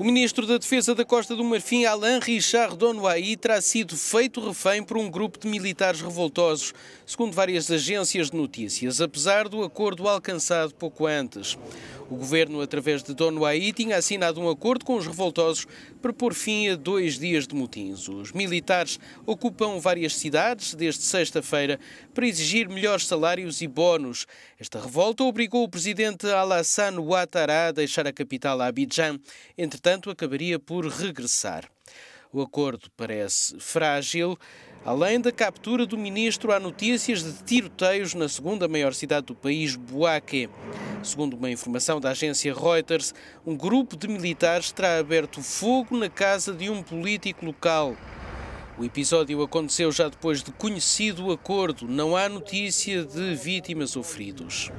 O ministro da Defesa da Costa do Marfim, Alain Richard Donoaí, terá sido feito refém por um grupo de militares revoltosos, segundo várias agências de notícias, apesar do acordo alcançado pouco antes. O governo, através de Donuaí, tinha assinado um acordo com os revoltosos para pôr fim a dois dias de motins. Os militares ocupam várias cidades desde sexta-feira para exigir melhores salários e bónus. Esta revolta obrigou o presidente Alassane Ouattara a deixar a capital a Abidjan. Entretanto, acabaria por regressar. O acordo parece frágil. Além da captura do ministro, há notícias de tiroteios na segunda maior cidade do país, Boaké. Segundo uma informação da agência Reuters, um grupo de militares terá aberto fogo na casa de um político local. O episódio aconteceu já depois de conhecido o acordo. Não há notícia de vítimas ou feridos.